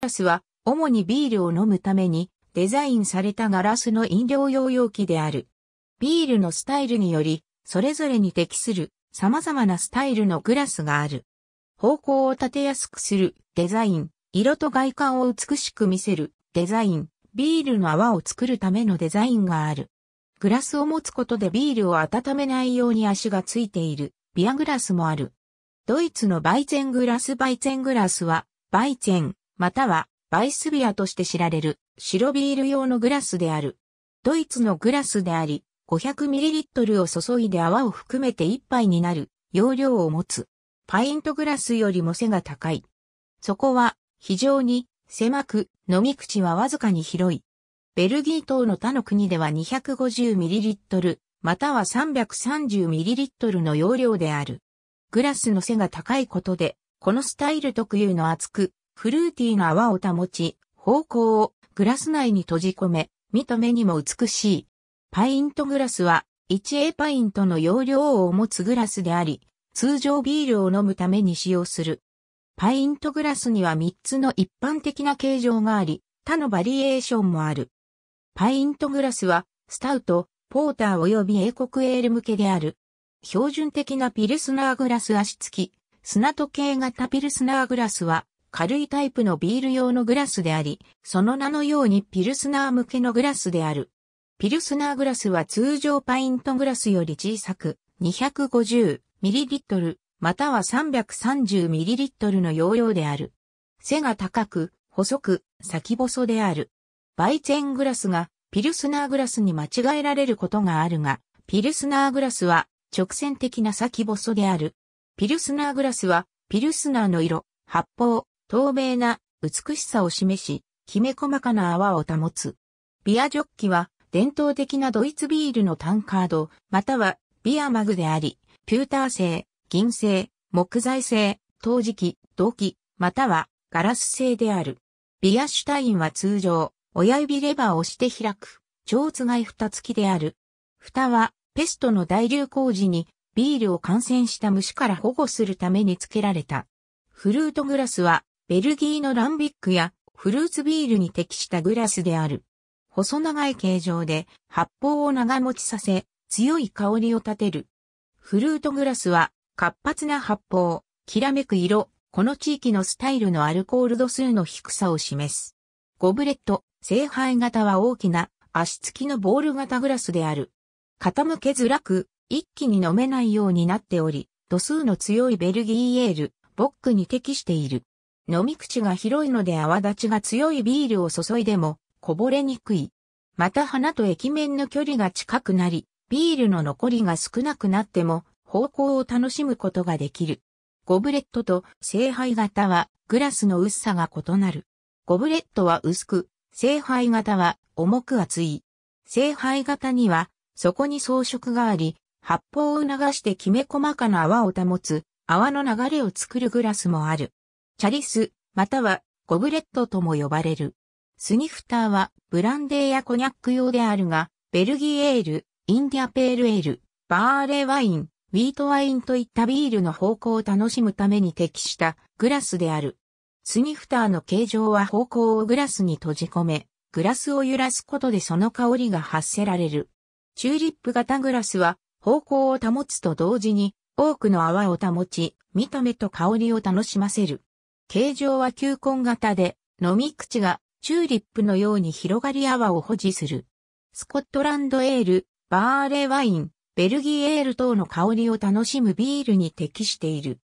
ラスは、主にビールを飲むために、デザインされたガラスの飲料用容器である。ビールのスタイルにより、それぞれに適する様々なスタイルのグラスがある。方向を立てやすくするデザイン、色と外観を美しく見せるデザイン、ビールの泡を作るためのデザインがある。グラスを持つことでビールを温めないように足がついているビアグラスもある。ドイツのバイツェングラスバイツェングラスは、バイチェン、またはバイスビアとして知られる白ビール用のグラスである。ドイツのグラスであり、500ml を注いで泡を含めて1杯になる容量を持つ。パイントグラスよりも背が高い。そこは非常に狭く飲み口はわずかに広い。ベルギー等の他の国では 250ml または 330ml の容量である。グラスの背が高いことで、このスタイル特有の厚くフルーティーな泡を保ち、方向をグラス内に閉じ込め、見た目にも美しい。パイントグラスは、1A パイントの容量を持つグラスであり、通常ビールを飲むために使用する。パイントグラスには3つの一般的な形状があり、他のバリエーションもある。パイントグラスは、スタウト、ポーター及び英国エール向けである。標準的なピルスナーグラス足付き、砂時計型ピルスナーグラスは、軽いタイプのビール用のグラスであり、その名のようにピルスナー向けのグラスである。ピルスナーグラスは通常パイントグラスより小さく、250ml または 330ml の容量である。背が高く、細く、先細である。バイツェングラスがピルスナーグラスに間違えられることがあるが、ピルスナーグラスは直線的な先細である。ピルスナーグラスはピルスナーの色、発泡、透明な美しさを示し、きめ細かな泡を保つ。ビアジョッキは伝統的なドイツビールのタンカード、またはビアマグであり、ピューター製、銀製、木材製、陶磁器、銅器、またはガラス製である。ビアシュタインは通常、親指レバーを押して開く、蝶つがい蓋付きである。蓋は、ペストの大流行時に、ビールを感染した虫から保護するために付けられた。フルートグラスは、ベルギーのランビックやフルーツビールに適したグラスである。細長い形状で発泡を長持ちさせ、強い香りを立てる。フルートグラスは活発な発泡、きらめく色、この地域のスタイルのアルコール度数の低さを示す。ゴブレット、聖杯型は大きな足つきのボール型グラスである。傾けづらく、一気に飲めないようになっており、度数の強いベルギーエール、ボックに適している。飲み口が広いので泡立ちが強いビールを注いでもこぼれにくい。また花と液面の距離が近くなり、ビールの残りが少なくなっても方向を楽しむことができる。ゴブレットと聖杯型はグラスの薄さが異なる。ゴブレットは薄く、聖杯型は重く厚い。聖杯型には底に装飾があり、発泡を流してきめ細かな泡を保つ、泡の流れを作るグラスもある。チャリス、またはゴブレットとも呼ばれる。スニフターはブランデーやコニャック用であるが、ベルギーエール、インディアペールエール、バーレーワイン、ウィートワインといったビールの方向を楽しむために適したグラスである。スニフターの形状は方向をグラスに閉じ込め、グラスを揺らすことでその香りが発せられる。チューリップ型グラスは方向を保つと同時に多くの泡を保ち、見た目と香りを楽しませる。形状は球根型で、飲み口がチューリップのように広がり泡を保持する。スコットランドエール、バーレーワイン、ベルギーエール等の香りを楽しむビールに適している。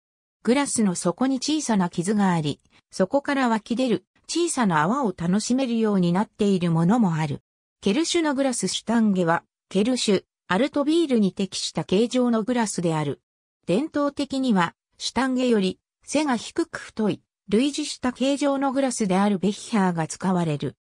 グラスの底に小さな傷があり、そこから湧き出る小さな泡を楽しめるようになっているものもある。ケルシュのグラスシュタンゲは、ケルシュ、アルトビールに適した形状のグラスである。伝統的には、シュタンゲより背が低く太い、類似した形状のグラスであるベヒハーが使われる。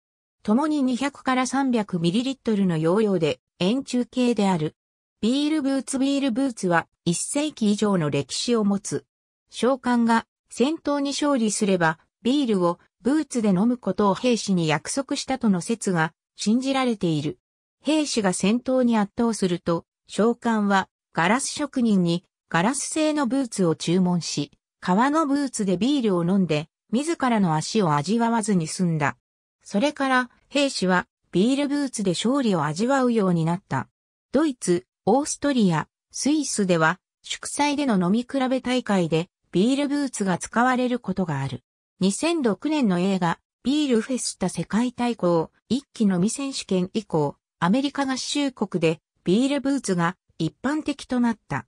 共に200から 300ml の容量で円柱形である。ビールブーツビールブーツは1世紀以上の歴史を持つ。召喚が戦闘に勝利すればビールをブーツで飲むことを兵士に約束したとの説が信じられている。兵士が戦闘に圧倒すると、召喚はガラス職人にガラス製のブーツを注文し、革のブーツでビールを飲んで、自らの足を味わわずに済んだ。それから、兵士は、ビールブーツで勝利を味わうようになった。ドイツ、オーストリア、スイスでは、祝祭での飲み比べ大会で、ビールブーツが使われることがある。2006年の映画、ビールフェスタ世界大会、一期のみ選手権以降、アメリカ合衆国で、ビールブーツが一般的となった。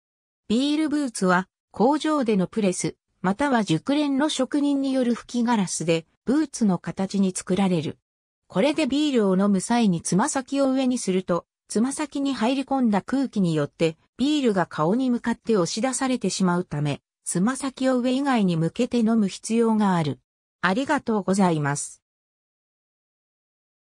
ビールブーツは、工場でのプレス、または熟練の職人による吹きガラスで、ブーツの形に作られる。これでビールを飲む際につま先を上にすると、つま先に入り込んだ空気によって、ビールが顔に向かって押し出されてしまうため、つま先を上以外に向けて飲む必要がある。ありがとうございます。